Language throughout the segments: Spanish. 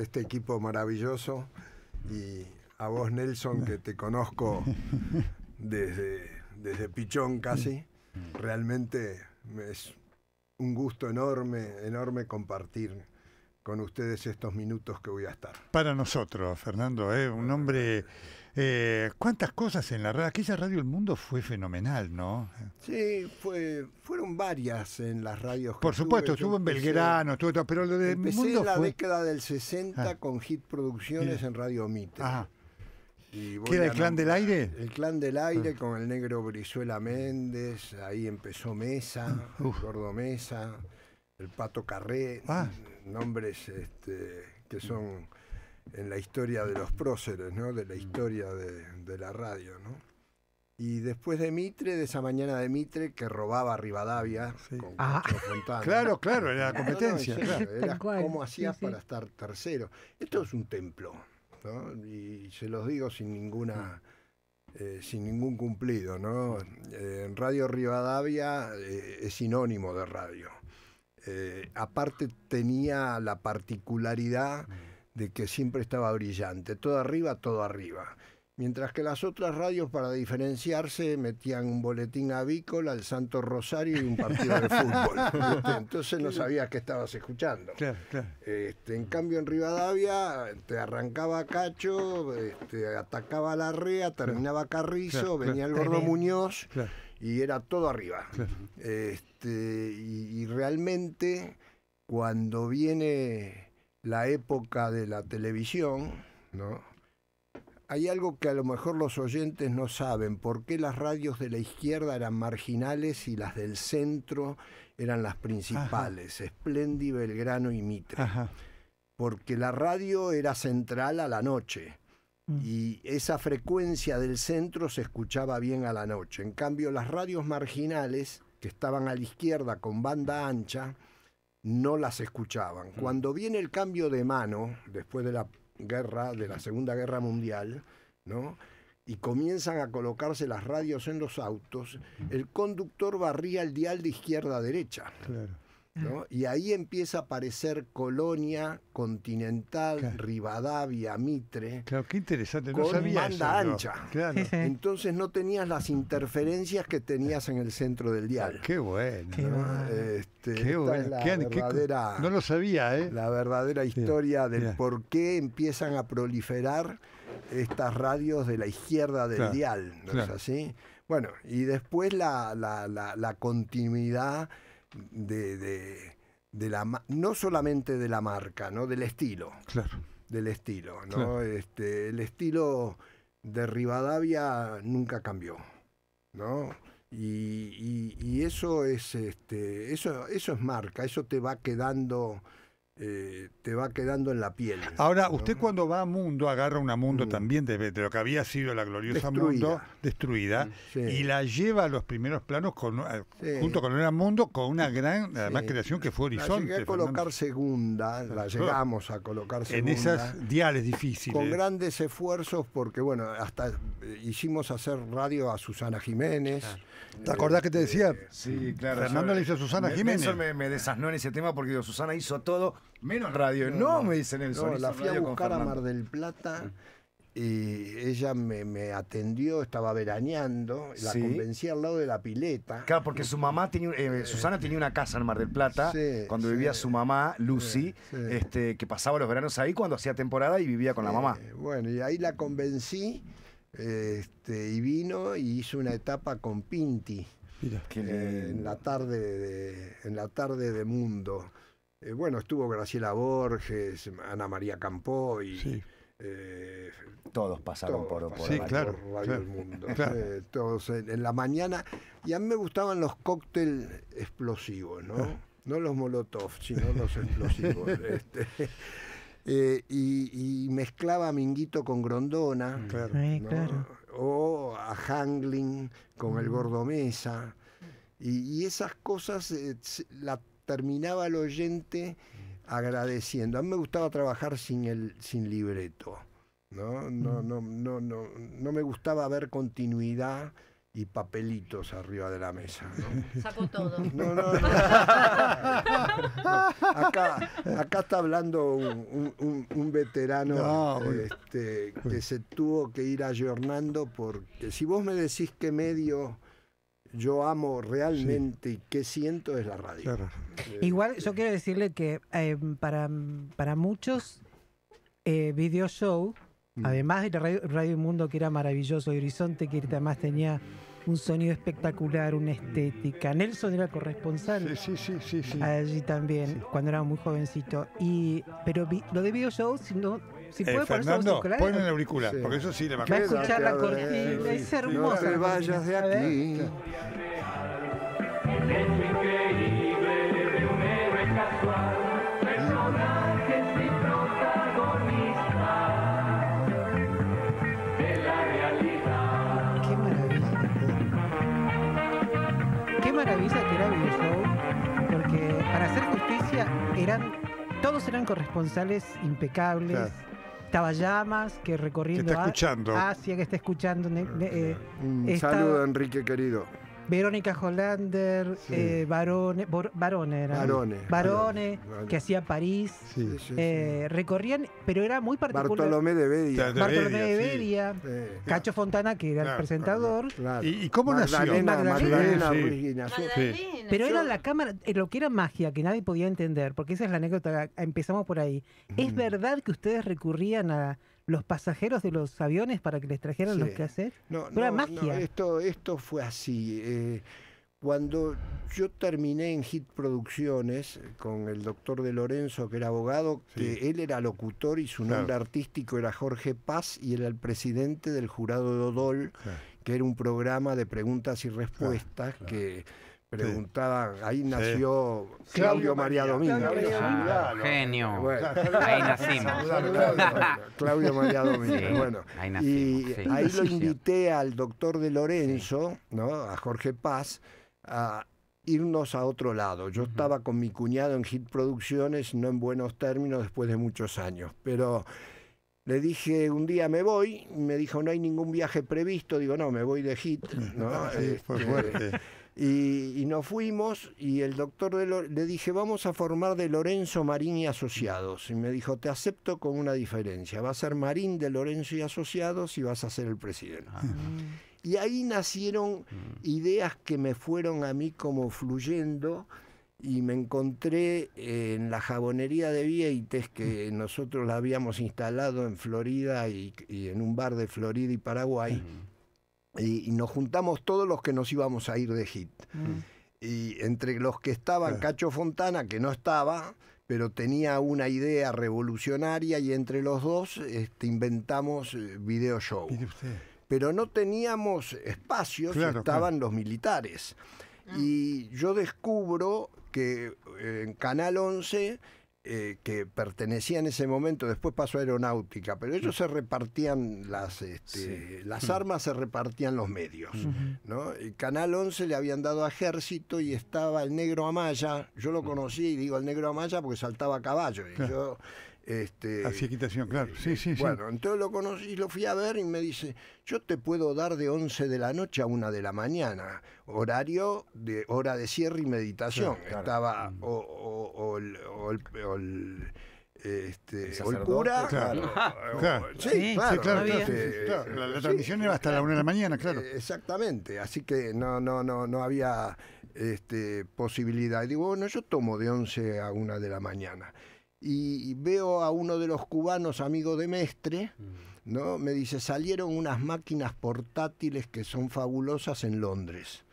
este equipo maravilloso y a vos Nelson que te conozco desde, desde Pichón casi. Realmente es un gusto enorme, enorme compartir con ustedes estos minutos que voy a estar. Para nosotros, Fernando, es ¿eh? un hombre eh, ¿Cuántas cosas en la radio? Aquella radio El Mundo fue fenomenal, ¿no? Sí, fue, fueron varias en las radios. Por supuesto, estuvo en Belgrano, estuvo todo, pero lo de empecé en la década del 60 ah. con Hit Producciones en Radio Mitre. Ah. ¿Qué era el clan del aire? El clan del aire ah. con el negro Brizuela Méndez, ahí empezó Mesa, ah, Gordo Mesa, el Pato Carré, nombres este, que son en la historia de los próceres, ¿no? de la mm. historia de, la radio. ¿no? Y después de Mitre, de esa mañana de Mitre, que robaba a Rivadavia ah. Claro, claro, era la competencia. era cómo hacías para estar tercero. Esto es un templo, ¿no? y se los digo sin ninguna... Mm. Eh, sin ningún cumplido, ¿no? Eh, radio Rivadavia eh, es sinónimo de radio. aparte tenía la particularidad mm de que siempre estaba brillante, todo arriba, todo arriba. Mientras que las otras radios, para diferenciarse, metían un boletín avícola, el Santo Rosario y un partido de fútbol. Entonces no sabías qué estabas escuchando. Este, en cambio, en Rivadavia te arrancaba Cacho, este, atacaba Larrea, terminaba Carrizo, venía el Gordo Muñoz y era todo arriba. Este, y realmente, cuando viene la época de la televisión, ¿no? Hay algo que a lo mejor los oyentes no saben, por qué las radios de la izquierda eran marginales y las del centro eran las principales, Espléndido, Belgrano y Mitre. Porque la radio era central a la noche mm. y esa frecuencia del centro se escuchaba bien a la noche. En cambio, las radios marginales, que estaban a la izquierda con banda ancha, no las escuchaban. Cuando viene el cambio de mano, después de la guerra, de la Segunda Guerra Mundial, ¿no? y comienzan a colocarse las radios en los autos, el conductor barría el dial de izquierda a derecha. Y ahí empieza a aparecer Colonia, Continental, Rivadavia, Mitre. Claro, qué interesante, no sabía ancha. Claro. Entonces no tenías las interferencias que tenías en el centro del dial. Qué bueno. Qué no este, lo sabía, ¿eh? La verdadera historia del por qué empiezan a proliferar estas radios de la izquierda del dial, es así? Bueno, y después la, la, la continuidad de, de, la, no solamente de la marca, ¿no? Del estilo. Claro. Del estilo, ¿no? Este, el estilo de Rivadavia nunca cambió, ¿no? Y, eso es este, eso, eso es marca, eso te va quedando eh, te va quedando en la piel. Ahora, usted cuando va a Mundo, agarra una Mundo mm. también de, lo que había sido la gloriosa Mundo, destruida, mm, y la lleva a los primeros planos eh, junto con una Mundo, con una gran creación que fue Horizonte. La a colocar segunda, la llegamos a colocar segunda. En esas diales difíciles. Con grandes esfuerzos, porque bueno, hasta eh, hicimos hacer radio a Susana Jiménez. ¿Te acordás que te decía? sí, claro. Fernando le hizo a Susana Jiménez. Me, me desasnó en ese tema porque Susana hizo todo Menos radio. No, me dicen el no, La fui a buscar a Mar del Plata ah. y ella me, atendió, estaba veraneando, la convencí al lado de la pileta. Claro, porque su mamá tenía, eh, eh, Susana tenía una casa en Mar del Plata, cuando vivía su mamá, Lucy, este, que pasaba los veranos ahí cuando hacía temporada y vivía con la eh, mamá. Bueno, y ahí la convencí este, y vino y hizo una etapa con Pinti. en la tarde de, en la tarde de Mundo. Eh, bueno, estuvo Graciela Borges, Ana María Campoy. y... Eh, todos pasaron por, El Mundo. todos en, la mañana. Y a mí me gustaban los cócteles explosivos, ¿no? Ah. No los molotov, sino los explosivos. Este. Eh, y, mezclaba a Minguito con Grondona. Mm. claro. O a Hangling con el mm. Gordomesa. Y, y esas cosas, la terminaba el oyente agradeciendo. A mí me gustaba trabajar sin, el, sin libreto. ¿no? No, mm. no, no, me gustaba ver continuidad y papelitos arriba de la mesa. Sacó todo. No, no, Acá, está hablando un, veterano este, que se tuvo que ir ayornando porque si vos me decís que medio yo amo realmente y qué siento es la radio. Eh, Igual yo quiero decirle que em, para, para muchos eh, video show, mm. además de radio, radio, Mundo que era maravilloso, y Horizonte que además tenía un sonido espectacular, una estética. Nelson era corresponsal. Allí también, cuando era muy jovencito. Y, pero lo de video show, sino no, si eh, puede eh, Fernando, poner pon el porque eso sí le va a a. escuchar la cortina, es hermosa. No te vayas de aquí. Es increíble, de un héroe casual, personajes y protagonistas de la realidad. Qué maravilla. Qué maravilla que era Videoshow, porque para hacer justicia eran todos eran corresponsales impecables llamas que recorriendo está escuchando. Asia, ah, que está escuchando. Eh, un saludo, Enrique, querido. Verónica Hollander, eh, Barone, que hacía París, eh, recorrían, pero era muy particular. Bartolomé de Bedia. Bartolomé de Bedia, Cacho Fontana, que era el presentador. ¿Y, cómo nació? Pero era la cámara, eh, lo que era magia, que nadie podía entender, porque esa es la anécdota, empezamos por ahí. ¿Es verdad que ustedes recurrían a los pasajeros de los aviones para que les trajeran los quehaceres? No, no, magia. esto, esto fue así. Eh, cuando yo terminé en Hit Producciones eh, con el doctor de Lorenzo, que era abogado, que él era locutor y su nombre artístico era Jorge Paz y era el presidente del jurado de Odol, que era un programa de preguntas y respuestas que Preguntada, ahí nació Claudio María Domínguez. genio. Ahí nacimos. Claudio María Domínguez. ahí y ahí lo invité al doctor de Lorenzo, ¿no? a Jorge Paz, a irnos a otro lado. Yo estaba con mi cuñado en Hit Producciones, no en buenos términos después de muchos años, pero le dije, un día me voy, me dijo, no hay ningún viaje previsto, digo, no, me voy de hit. ¿no? Este, y, nos fuimos y el doctor de le dije, vamos a formar de Lorenzo Marín y Asociados. Y me dijo, te acepto con una diferencia, va a ser Marín de Lorenzo y Asociados y vas a ser el presidente. Ah. Y ahí nacieron mm. ideas que me fueron a mí como fluyendo y me encontré en la jabonería de Vieites, que mm. nosotros la habíamos instalado en Florida y, en un bar de Florida y Paraguay. Mm y, nos juntamos todos los que nos íbamos a ir de hit. Mm. Y entre los que estaban Cacho Fontana, que no estaba, pero tenía una idea revolucionaria y entre los dos este, inventamos eh, Video Show. Pero no teníamos espacios, si estaban los militares. Ah. Y yo descubro que eh, en Canal 11 eh, que pertenecía en ese momento, después pasó a aeronáutica, pero ellos se repartían las, este, las mm. armas, se repartían los medios. ¿no? El Canal 11 le habían dado a Ejército y estaba el negro Amaya, yo lo mm. conocí y digo el negro Amaya porque saltaba a caballo. Y yo este, Hacía equitación, claro. Eh, sí, sí sí, bueno, entonces lo conocí, lo fui a ver y me dice, yo te puedo dar de 11 de la noche a 1 de la mañana, horario de hora de cierre y meditación. Estaba mm. o, o, el, este, el cura. Claro. Sí, claro. Este, eh, la, transmisión era hasta la 1 de la mañana, claro. Eh, exactamente, así que no, no, no, no había este, posibilidad. Y digo, bueno, yo tomo de 11 a 1 de la mañana y veo a uno de los cubanos amigo de Mestre, mm. ¿no? Me dice, salieron unas máquinas portátiles que son fabulosas en Londres.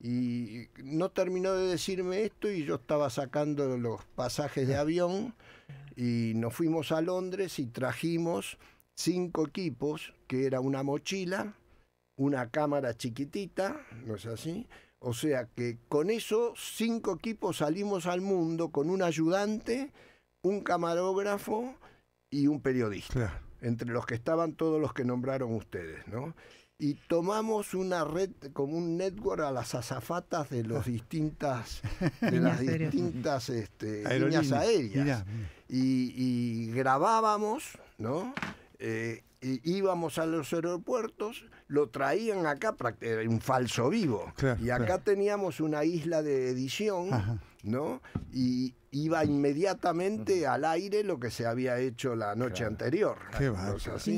Y no terminó de decirme esto y yo estaba sacando los pasajes de ah. avión y nos fuimos a Londres y trajimos cinco equipos, que era una mochila, una cámara chiquitita, ¿no es así? O sea que con eso cinco equipos salimos al mundo con un ayudante un camarógrafo y un periodista. Entre los que estaban todos los que nombraron ustedes, ¿no? y tomamos una red como un network a las azafatas de los ah. distintas de las distintas este, líneas aéreas Y, grabábamos no eh, íbamos a los aeropuertos lo traían acá era un falso vivo y acá teníamos una isla de edición ¿no? Y iba inmediatamente al aire lo que se había hecho la noche anterior.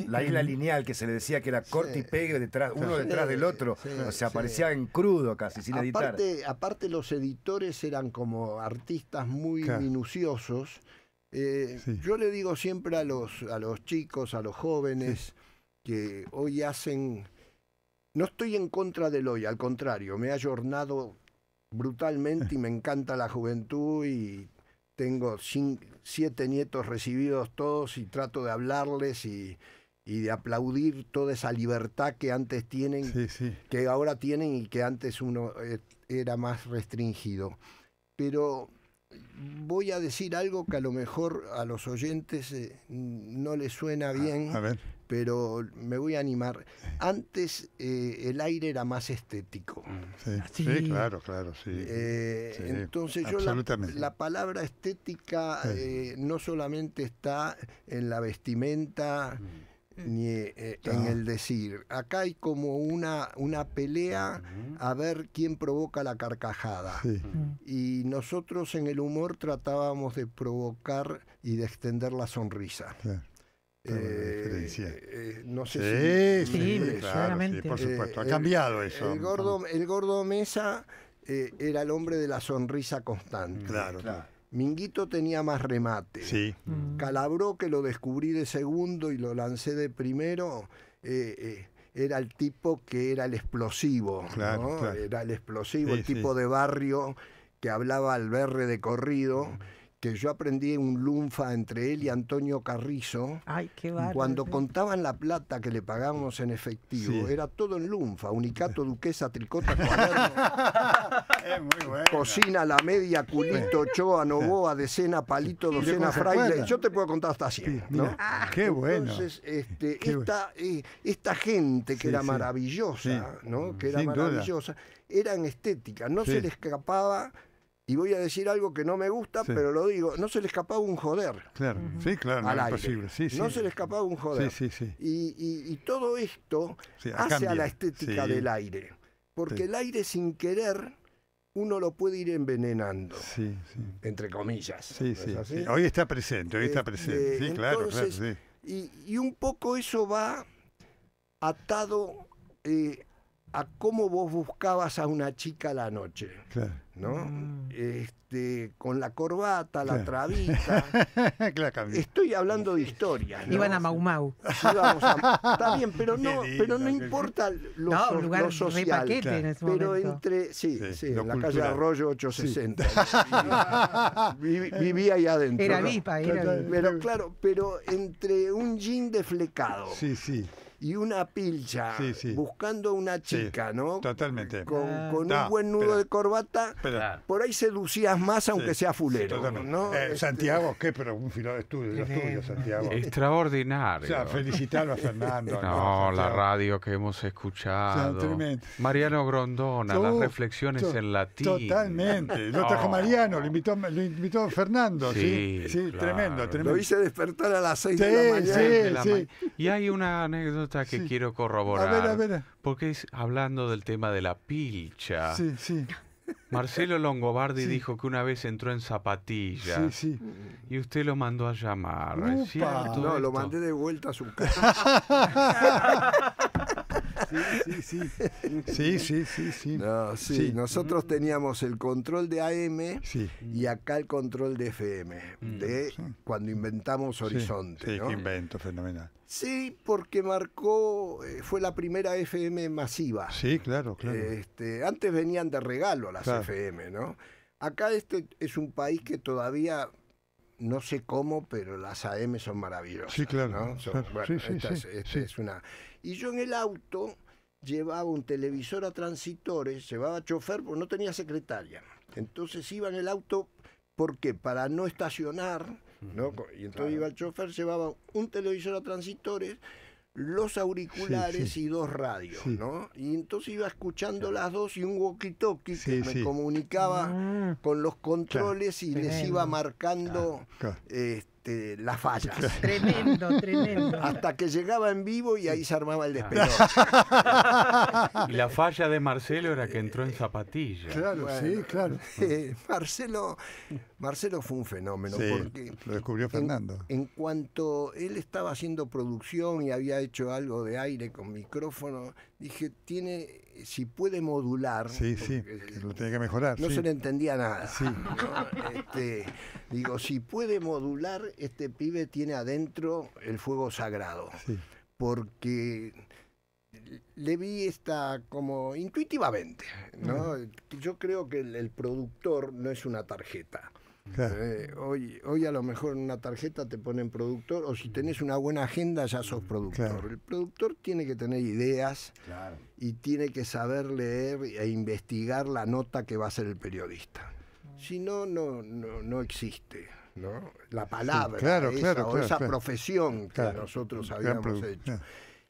La isla lineal que se le decía que era corte y pegue detrás, uno detrás del otro. Se aparecía en crudo casi, sin aparte, editar. Aparte los editores eran como artistas muy minuciosos. Eh, yo le digo siempre a los, a los chicos, a los jóvenes que hoy hacen... No estoy en contra del hoy, al contrario, me ha jornado brutalmente y me encanta la juventud y tengo siete nietos recibidos todos y trato de hablarles y, de aplaudir toda esa libertad que antes tienen, que ahora tienen y que antes uno eh, era más restringido. Pero voy a decir algo que a lo mejor a los oyentes eh, no les suena bien. a ver pero me voy a animar. Antes eh, el aire era más estético. Sí, ah, claro, claro, eh, sí. entonces yo la, palabra estética eh, no solamente está en la vestimenta mm. ni en el decir. Acá hay como una, una pelea a ver quién provoca la carcajada. Mm. Y nosotros en el humor tratábamos de provocar y de extender la sonrisa. Eh, eh, no sé si. Sí, por supuesto. Ha eh, cambiado eso. El gordo, Mesa era el hombre de la sonrisa constante. Mm, claro. Minguito tenía más remate. Sí. Mm. Calabró, que lo descubrí de segundo y lo lancé de primero, era el tipo que era el explosivo. Era el explosivo, el tipo de barrio que hablaba al berre de corrido. Mm que yo aprendí un lunfa entre él y Antonio Carrizo. Ay, qué Cuando contaban la plata que le pagábamos en efectivo, era todo en lunfa, unicato, duquesa, tricota, cuaderno. Cocina, la media, culito, choa, novoa, decena, palito, docena, fraile. Yo te puedo contar hasta cien. Ah. qué bueno. Entonces, este, eh, esta, gente que era maravillosa, ¿no? Que era maravillosa, eran estética, no se le escapaba y voy a decir algo que no me gusta, pero lo digo, no se le escapaba un joder. Claro, sí, claro, no No se le escapaba un joder. Y, y, todo esto hace a la estética del aire, porque el aire sin querer uno lo puede ir envenenando, entre comillas. Sí, sí, hoy está presente, hoy está presente. Este, sí, claro, claro y, un poco eso va atado eh, a cómo vos buscabas a una chica la noche. Claro ¿no? Mm. Este, con la corbata, la trabita. Estoy hablando de historia. Iban a Mau Mau. a... Está bien, pero no, pero no importa lo, no, so, lugar lo en ese pero entre, sí, sí, en la calle Arroyo 860. Vivía, allá ahí adentro. Era vipa, era Pero claro, pero entre un jean deflecado. Sí, sí y una pilcha buscando una chica, ¿no? Totalmente. Con, ah. un buen nudo de corbata, por ahí seducías más aunque sea fulero. ¿no? Eh, este, Santiago, ¿qué? Pero un filo de estudio, Extraordinario. felicitarlo a Fernando. no, la radio que hemos escuchado. Mariano Grondona, las reflexiones en latín. Totalmente. Lo trajo Mariano, lo invitó, Fernando. Sí, sí, tremendo, Lo hice despertar a las 6 de la mañana. Sí, sí. y hay una anécdota que quiero corroborar. Porque es hablando del tema de la pilcha. Marcelo Longobardi dijo que una vez entró en zapatillas. Y usted lo mandó a llamar. No, lo mandé de vuelta a su casa. sí, sí, sí. Sí, sí, sí, sí. Nosotros teníamos el control de AM y acá el control de FM, mm. de cuando inventamos Horizonte. Sí, invento, fenomenal. Sí, porque marcó, eh, fue la primera FM masiva. Sí, claro, claro. Este, antes venían de regalo las FM, ¿no? Acá este es un país que todavía, no sé cómo, pero las AM son maravillosas. Sí, claro. es, una... Y yo en el auto llevaba un televisor a transitores, llevaba chofer, porque no tenía secretaria. Entonces iba en el auto, ¿por qué? Para no estacionar ¿no? Y entonces iba el chofer, llevaba un televisor a transistores, los auriculares y dos radios, ¿no? Y entonces iba escuchando las dos y un walkie-talkie que me comunicaba ah. con los controles y les iba marcando este, este, la fallas. Tremendo, tremendo. Hasta que llegaba en vivo y ahí se armaba el despelote. Ah. y la falla de Marcelo era que entró en zapatillas. Claro, sí, claro. Eh, Marcelo, Marcelo fue un fenómeno. porque lo descubrió Fernando. en, cuanto él estaba haciendo producción y había hecho algo de aire con micrófono, dije, tiene, si puede modular. Sí, sí, lo tiene que mejorar. No se le entendía nada. Este, digo, si puede modular, este pibe tiene adentro el fuego sagrado. Porque le vi esta como intuitivamente, ¿no? Yo creo que el productor no es una tarjeta. Eh, hoy, a lo mejor en una tarjeta te ponen productor, o si tenés una buena agenda ya sos productor. El productor tiene que tener ideas y tiene que saber leer e investigar la nota que va a hacer el periodista. Si no, no, no, no existe. ¿no? La palabra, esa, o esa profesión que nosotros habíamos hecho.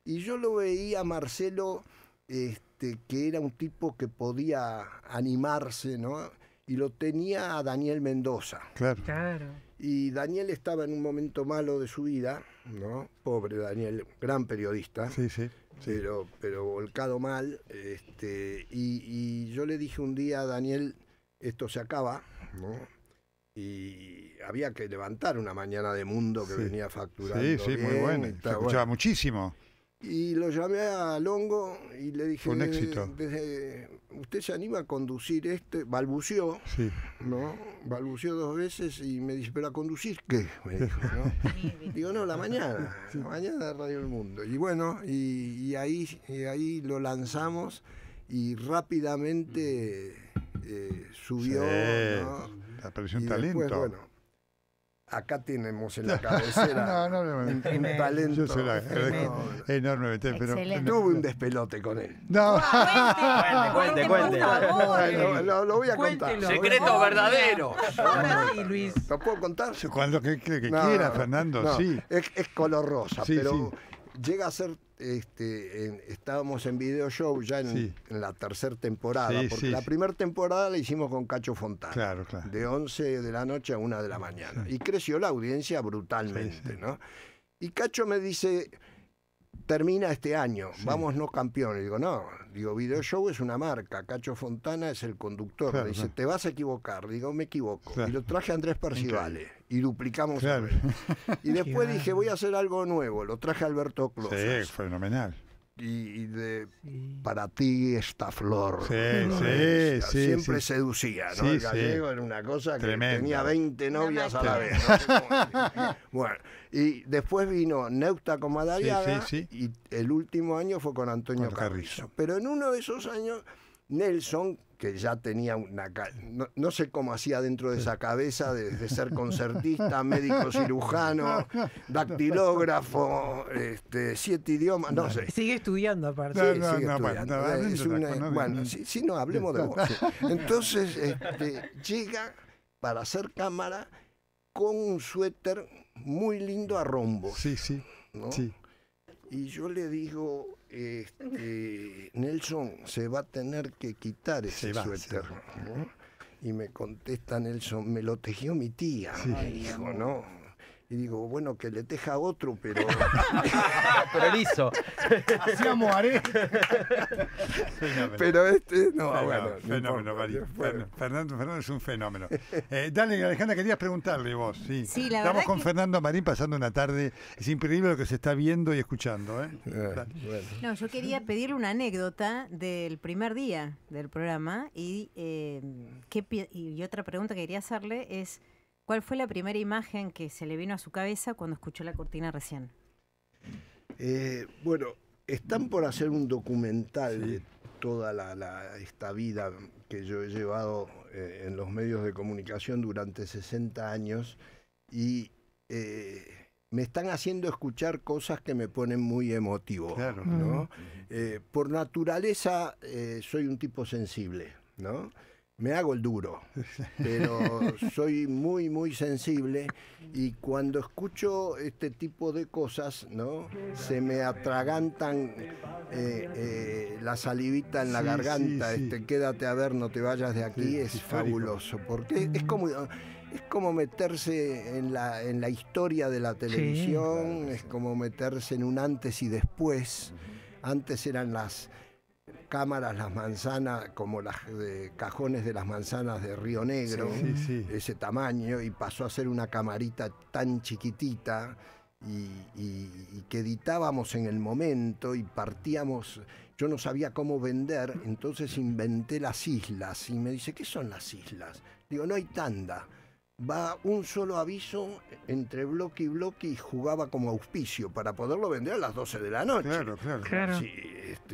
Y yo lo veía Marcelo, este, que era un tipo que podía animarse, ¿no? y lo tenía a Daniel Mendoza. Claro. Y Daniel estaba en un momento malo de su vida, ¿no? Pobre Daniel, gran periodista. Sí, sí. Pero, pero volcado mal. Este, y, yo le dije un día a Daniel, esto se acaba, ¿no? y había que levantar una mañana de mundo que venía facturando. Sí, sí, muy bueno. escuchaba muchísimo. Y lo llamé a Longo y le dije... ¿Usted se anima a conducir este? Balbuceó, ¿no? Balbuceó dos veces y me dice, ¿pero a conducir qué? Me dijo, ¿no? Digo, no, la mañana, la mañana Radio El Mundo. Y bueno, y, ahí, ahí lo lanzamos y rápidamente eh, subió. ¿no? Apareció talento acá tenemos en la cabecera no, no, un talento. Yo enormemente, pero tuve un despelote con él. No. Ah, cuente, cuente, Lo, voy a contar. Secreto verdadero. Ay, Luis. ¿Lo puedo contar? Cuando quiera, Fernando, sí. Es, color rosa, pero llega a ser este, estábamos en Video Show ya en, la tercera temporada, porque la primera temporada la hicimos con Cacho Fontana, de 11 de la noche a 1 de la mañana, y creció la audiencia brutalmente, ¿no? Y Cacho me dice, termina este año, vamos no campeones digo, no, digo, Video Show es una marca, Cacho Fontana es el conductor. dice, te vas a equivocar. Digo, me equivoco. Y lo traje a Andrés Percivale y duplicamos. Y después dije, voy a hacer algo nuevo, lo traje a Alberto Closas. Sí, fenomenal y, de para ti esta flor. Sí, sí, sí, Siempre seducía, ¿no? el gallego era una cosa que tenía 20 novias a la vez. bueno, y después vino Neuta sí. y el último año fue con Antonio Carrizo. Pero en uno de esos años Nelson que ya tenía una... No, sé cómo hacía dentro de esa cabeza de, ser concertista, médico cirujano, dactilógrafo, este, siete idiomas, no sé. Sigue estudiando aparte. bueno, si, no, hablemos de Entonces este, llega para hacer cámara con un suéter muy lindo a rombo. Sí, sí. Sí. Y yo le digo, este, Nelson, se va a tener que quitar ese suéter. Y me contesta Nelson, me lo tejió mi tía. Me dijo, ¿no? Y digo, bueno, que le teja a otro, pero. pero él hizo. Hacíamos ¿eh? pero este. No, ah, bueno. fenómeno, Fernando, Fernando es un fenómeno. Eh, dale, Alejandra, querías preguntarle vos. Sí, Estamos con Fernando Marín pasando una tarde. Es increíble lo que se está viendo y escuchando. ¿eh? Eh, no, yo quería pedirle una anécdota del primer día del programa y, y otra pregunta que quería hacerle es. ¿Cuál fue la primera imagen que se le vino a su cabeza cuando escuchó la cortina recién? Eh, bueno, están por hacer un documental de toda esta vida que yo he llevado eh, en los medios de comunicación durante 60 años y eh, me están haciendo escuchar cosas que me ponen muy emotivo. Mm. por naturaleza soy un tipo sensible, ¿no? me hago el duro, pero soy muy, muy sensible y cuando escucho este tipo de cosas, ¿no? Se me atragantan eh, eh, la salivita en la garganta, este, quédate a ver, no te vayas de aquí, es fabuloso, porque es como... Es como meterse en la, en la historia de la televisión, es como meterse en un antes y después. Antes eran las, cámaras, las manzanas, como las cajones de las manzanas de Río Negro, ese tamaño, y pasó a ser una camarita tan chiquitita. Y, que editábamos en el momento y partíamos, yo no sabía cómo vender, entonces inventé las islas y me dice, ¿qué son las islas? Digo, no hay tanda, va un solo aviso entre bloque y bloque y jugaba como auspicio para poderlo vender a las 12 de la noche. Claro, claro. claro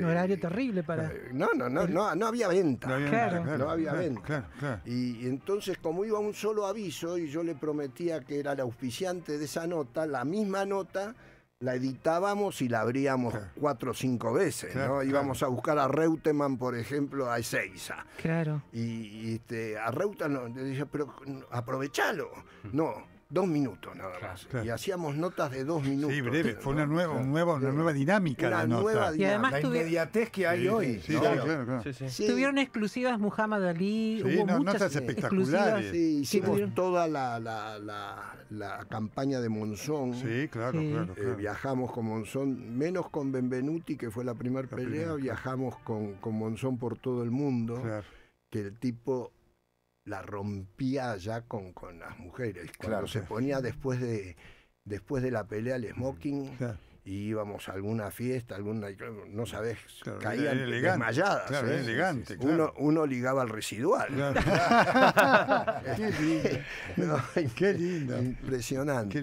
horario terrible para. No, no, no, no, no había venta. No había, Venta, Y, entonces, como iba un solo aviso y yo le prometía que era el auspiciante de esa nota, la misma nota la editábamos y la abríamos cuatro o cinco veces, Íbamos a buscar a Reutemann, por ejemplo, a Ezeiza. Claro. Y, este, a Reutemann le dije, pero aprovechalo. No, dos minutos nada más. Y hacíamos notas de dos minutos. Sí, breve, fue una, nueva, una nueva dinámica. la nota. nueva dinámica. Y además la inmediatez que hay hoy. claro, Tuvieron exclusivas Muhammad Ali, hubo notas espectaculares. hicimos toda la, la, campaña de Monzón. Sí, claro, eh, claro. viajamos con Monzón, menos con Benvenuti, que fue la primera pelea, viajamos con, con Monzón por todo el mundo. Que el tipo la rompía ya con, con las mujeres. Cuando se ponía después de, después de la pelea el smoking mm, y íbamos a alguna fiesta, alguna, no sabés, caían desmayadas. ¿eh? elegante. Uno, uno, ligaba al residual. qué lindo. qué lindo. Impresionante.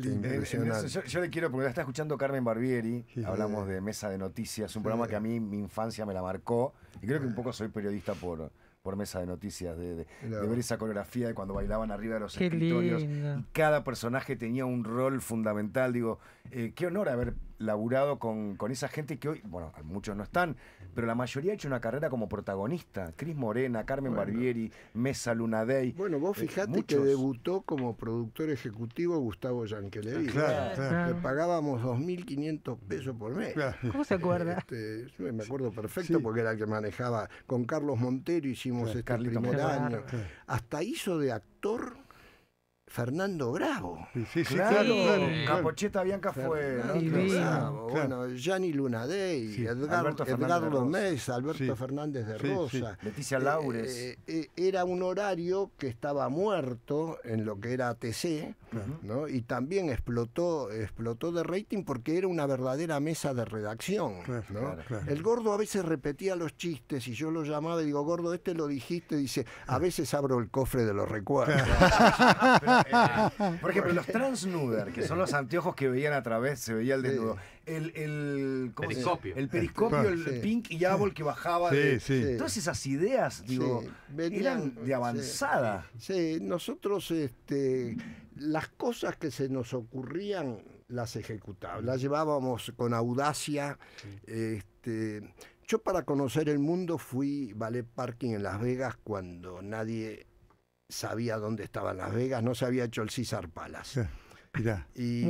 Yo, le quiero, porque está escuchando Carmen Barbieri, hablamos de Mesa de Noticias, un programa que a mí mi infancia me la marcó y creo que un poco soy periodista por por mesa de noticias, de, ver esa coreografía de cuando bailaban arriba de los escritorios. Y cada personaje tenía un rol fundamental, digo, eh, qué honor haber laburado con, con, esa gente que hoy, bueno, muchos no están, pero la mayoría ha hecho una carrera como protagonista. Cris Morena, Carmen Barbieri, Mesa Lunadei. Bueno, vos eh, fijate que debutó como productor ejecutivo Gustavo Yankelevich. Ah, claro, claro, Le pagábamos 2.500 pesos por mes. ¿Cómo se acuerda? Este, me acuerdo perfecto porque era el que manejaba. Con Carlos Montero hicimos este primer año. Hasta hizo de actor Fernando Bravo. Capocheta Bianca fue Bueno, Gianni Lunadei, Edgar, Edgardo Mesa Alberto Fernández de Rosa. Leticia eh, Laures. Eh, eh, era un horario que estaba muerto en lo que era ATC, ¿no? Y también explotó, explotó de rating porque era una verdadera mesa de redacción. El gordo a veces repetía los chistes y yo lo llamaba y digo, gordo, este lo dijiste, Y dice, a veces abro el cofre de los recuerdos. por ejemplo, los transnuder, que son los anteojos que veían a través, se veía el desnudo. El, periscopio. el pink y árbol que bajaba. de, Todas esas ideas, digo, eran de avanzada. Sí, nosotros este, las cosas que se nos ocurrían las ejecutábamos, las llevábamos con audacia. Este, yo para conocer el mundo fui ballet parking en Las Vegas cuando nadie sabía dónde estaban Las Vegas, no se había hecho el César Palas. y,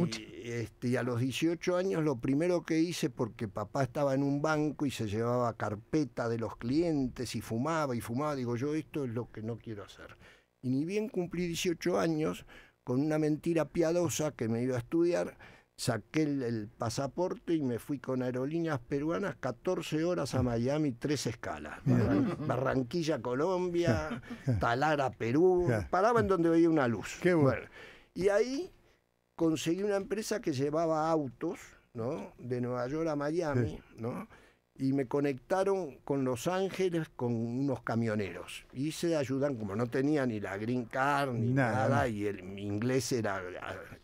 este, y, a los 18 años lo primero que hice, porque papá estaba en un banco y se llevaba carpeta de los clientes y fumaba y fumaba, digo yo esto es lo que no quiero hacer. Y ni bien cumplí 18 años, con una mentira piadosa que me iba a estudiar, saqué el, pasaporte y me fui con aerolíneas peruanas 14 horas a Miami, tres escalas. Barranquilla, Colombia, Talara, Perú. Paraba en donde veía una luz. Qué bueno. Y ahí conseguí una empresa que llevaba autos, ¿no? De Nueva York a Miami, ¿no? y me conectaron con Los Ángeles con unos camioneros. Y se ayudan, como no tenía ni la green card ni nada, y el inglés era,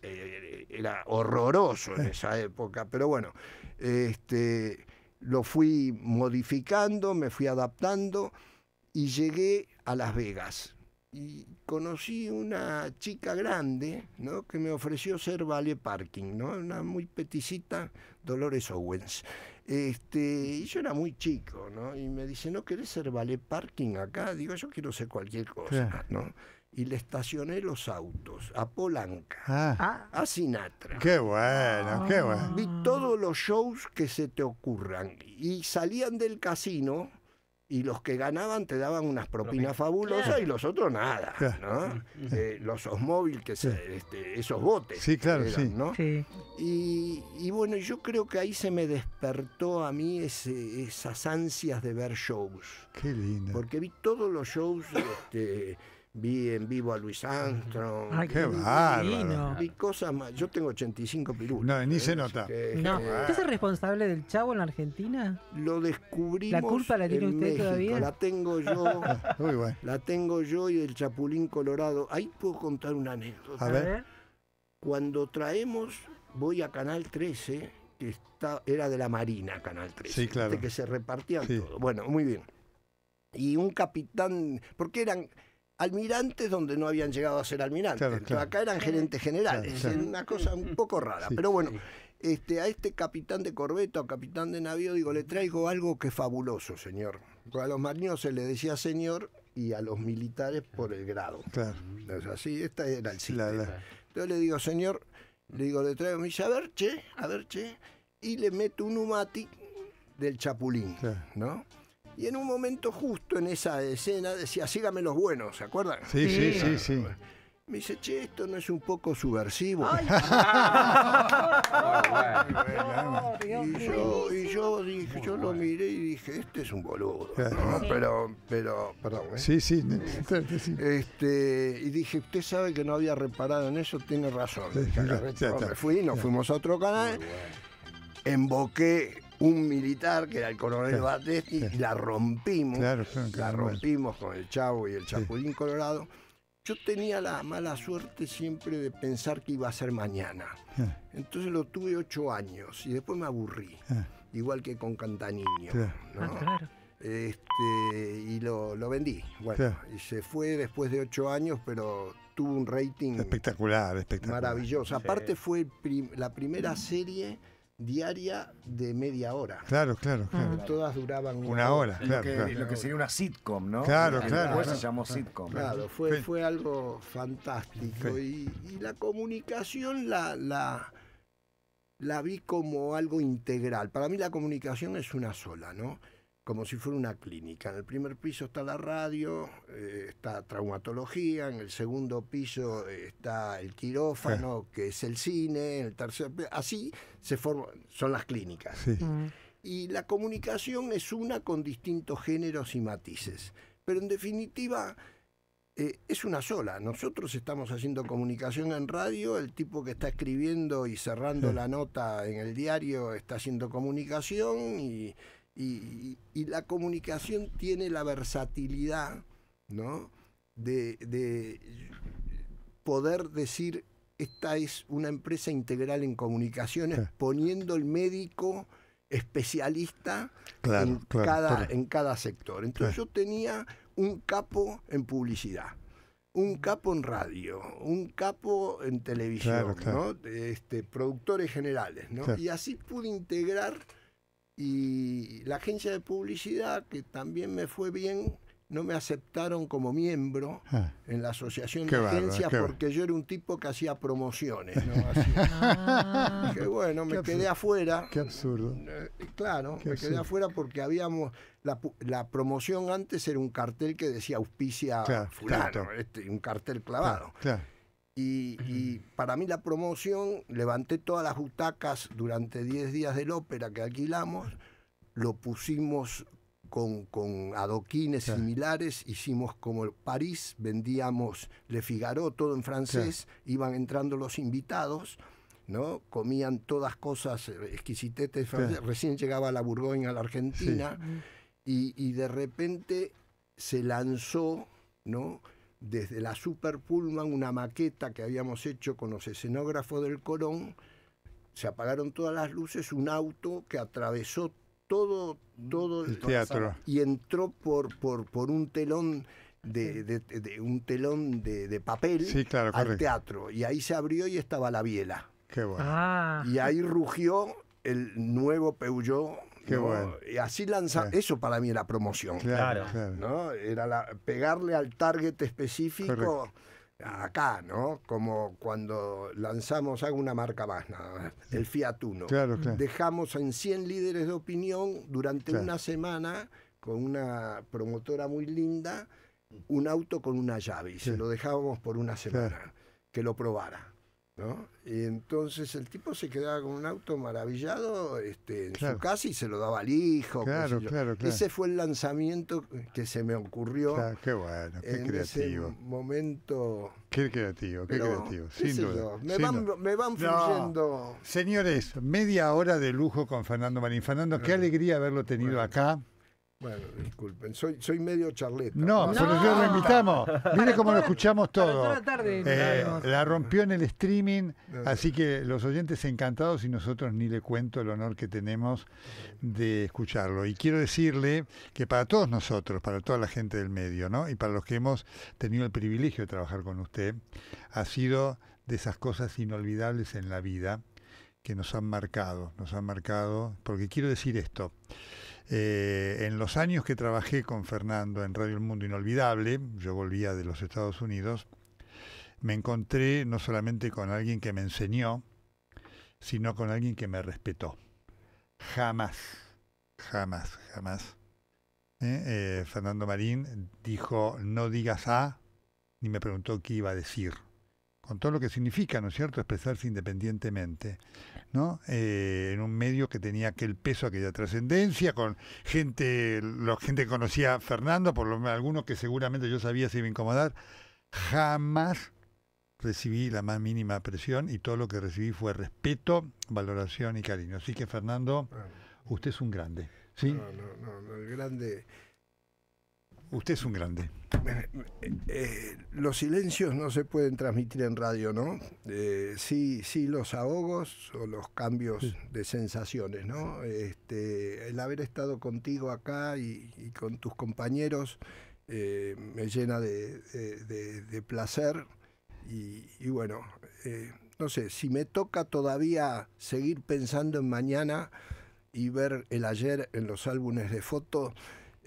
eh, era horroroso en esa época, pero bueno, este, lo fui modificando, me fui adaptando y llegué a Las Vegas. Y conocí una chica grande ¿no? que me ofreció ser valet parking, ¿no? una muy peticita, Dolores Owens. Este, y yo era muy chico, ¿no? Y me dice, ¿no querés ser valet parking acá? Digo, yo quiero ser cualquier cosa, ¿no? y le estacioné los autos a Polanca, ah. Ah. a Sinatra. Qué bueno, qué bueno. Vi todos los shows que se te ocurran y salían del casino y los que ganaban te daban unas propinas fabulosas y los otros nada, ¿no? Eh, los Osmóvil, que se, este, esos botes. Sí, claro, sí. Y, bueno, yo creo que ahí se me despertó a mí esas ansias de ver shows. Qué lindo. Porque vi todos los shows este, vi en vivo a Luis Armstrong. qué bárbaro. Vi cosas más. Yo tengo 85 pirulas. No, ni ¿eh? se nota. ¿Usted es el responsable del chavo en la Argentina? Lo descubrimos. ¿La culpa la tiene usted todavía? La tengo yo. Muy bueno. La tengo yo y el Chapulín Colorado. Ahí puedo contar una anécdota. A ver. Cuando traemos, voy a Canal 13, que está, era de la Marina, Canal 13. Sí, claro. De que se repartían Bueno, muy bien. Y un capitán, porque eran almirantes donde no habían llegado a ser almirantes. Acá eran gerentes generales, Es una cosa un poco rara. Pero bueno, este, a este capitán de corbeta a capitán de navío, digo, le traigo algo que es fabuloso, señor. A los marinos se le decía señor y a los militares por el grado. Claro. Entonces, así, esta era el sistema. Entonces le digo, señor, le digo, le traigo, me dice, a ver, che, a ver, che, y le meto un umati del chapulín, ¿no? Y en un momento justo en esa escena decía, sígame los buenos, ¿se acuerdan? Sí, sí, sí, sí. Me dice, che, esto no es un poco subversivo. y, yo, y yo, dije, yo lo miré y dije, este es un boludo. Pero, pero, perdón. ¿eh? Sí, sí, Este, y dije, usted sabe que no había reparado en eso, tiene razón. Sí, me fui, nos fuimos a otro canal. Emboqué un militar, que era el coronel y la rompimos. la rompimos con el Chavo y el Chapulín Colorado. Yo tenía la mala suerte siempre de pensar que iba a ser mañana. Ah. Entonces lo tuve ocho años y después me aburrí, ah. igual que con Cantaniño. Ah, este, y lo, vendí. y se fue después de ocho años, pero tuvo un rating espectacular, maravilloso. Aparte fue la primera serie diaria de media hora. Claro, claro, claro. Todas duraban una, hora. Claro, lo, que, sería una sitcom, ¿no? Claro, claro. Después se llamó sitcom. Claro, fue, algo fantástico. Y, la comunicación la, la vi como algo integral. Para mí la comunicación es una sola, ¿no? como si fuera una clínica. En el primer piso está la radio, eh, está traumatología, en el segundo piso eh, está el quirófano, eh. que es el cine, en el tercer así se forman, son las clínicas. Y la comunicación es una con distintos géneros y matices, pero en definitiva es una sola. Nosotros estamos haciendo comunicación en radio, el tipo que está escribiendo y cerrando la nota en el diario está haciendo comunicación y y, la comunicación tiene la versatilidad, ¿no? De, poder decir, esta es una empresa integral en comunicaciones, poniendo el médico especialista en, cada, en cada sector. Entonces yo tenía un capo en publicidad, un capo en radio, un capo en televisión, este, productores generales, ¿no? Y así pude integrar y la agencia de publicidad, que también me fue bien, no me aceptaron como miembro ah. en la asociación de agencias porque yo era un tipo que hacía promociones. ¿no? Ah. bueno, me quedé afuera. Qué absurdo. Eh, claro, me quedé afuera porque habíamos. La, promoción antes era un cartel que decía auspicia claro, fulano, este, un cartel clavado. Claro, y, para mí la promoción, levanté todas las butacas durante 10 días del ópera que alquilamos, lo pusimos con, con adoquines similares, hicimos como París, vendíamos Le Figaro, todo en francés, iban entrando los invitados. ¿no? Comían todas cosas eh, exquisitetes, recién llegaba la Burgoña a la Argentina y, y de repente se lanzó, ¿no? desde la Super Pullman una maqueta que habíamos hecho con los escenógrafos del corón Se apagaron todas las luces, un auto que atravesó todo, todo el teatro y entró por, por, por un telón de, un telón de, papel al teatro. Y ahí se abrió y estaba la biela. Qué bueno. Ah. Y ahí rugió el nuevo Peugeot y así lanza, eso para mí era promoción. Claro. Era pegarle al target específico. Acá, ¿no? Como cuando lanzamos, alguna marca más, el Fiat Uno. Dejamos en 100 líderes de opinión durante una semana con una promotora muy linda un auto con una llave y se lo dejábamos por una semana que lo probara. Y entonces el tipo se quedaba con un auto maravillado este, en su casa y se lo daba al hijo. Claro, claro, Ese fue el lanzamiento que se me ocurrió. qué bueno, qué creativo. momento. Qué creativo, qué creativo, sin duda. me, van, fluyendo. Señores, media hora de lujo con Fernando Marín. Fernando, qué alegría haberlo tenido acá. Bueno, disculpen, soy, soy medio charleta. No, no. lo invitamos. Mire cómo lo escuchamos todo. La, eh, la rompió en el streaming, así que los oyentes encantados y nosotros ni le cuento el honor que tenemos de escucharlo. Y quiero decirle que para todos nosotros, para toda la gente del medio, ¿no? Y para los que hemos tenido el privilegio de trabajar con usted, ha sido de esas cosas inolvidables en la vida que nos han marcado, nos han marcado, porque quiero decir esto. Eh, en los años que trabajé con Fernando en Radio El Mundo Inolvidable, yo volvía de los Estados Unidos, me encontré no solamente con alguien que me enseñó, sino con alguien que me respetó. Jamás, jamás, jamás. ¿eh? Eh, Fernando Marín dijo, no digas A, ni me preguntó qué iba a decir. Con todo lo que significa, ¿no es cierto?, expresarse independientemente. ¿no? Eh, en un medio que tenía aquel peso, aquella trascendencia, con gente, la gente que conocía a Fernando, por lo menos algunos que seguramente yo sabía iba a incomodar, jamás recibí la más mínima presión y todo lo que recibí fue respeto, valoración y cariño. Así que Fernando, usted es un grande. ¿sí? no, no, el grande Usted es un grande. Eh, eh, los silencios no se pueden transmitir en radio, ¿no? Eh, sí, sí, los ahogos o los cambios de sensaciones, ¿no? Este, el haber estado contigo acá y, con tus compañeros me llena de, placer y, bueno, no sé, si me toca todavía seguir pensando en mañana y ver el ayer en los álbumes de fotos,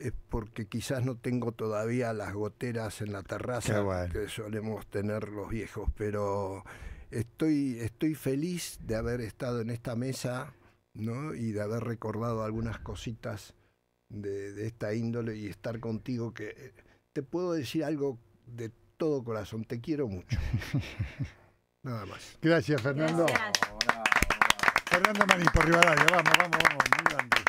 es porque quizás no tengo todavía las goteras en la terraza que solemos tener los viejos, pero estoy, estoy feliz de haber estado en esta mesa ¿no? y de haber recordado algunas cositas de, esta índole y estar contigo que eh, te puedo decir algo de todo corazón, te quiero mucho. Nada más. Gracias, Fernando. Fernando Maní por Rivadavia, vamos, vamos, vamos,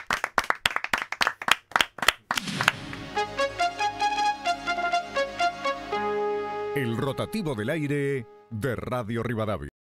El rotativo del aire de Radio Rivadavia.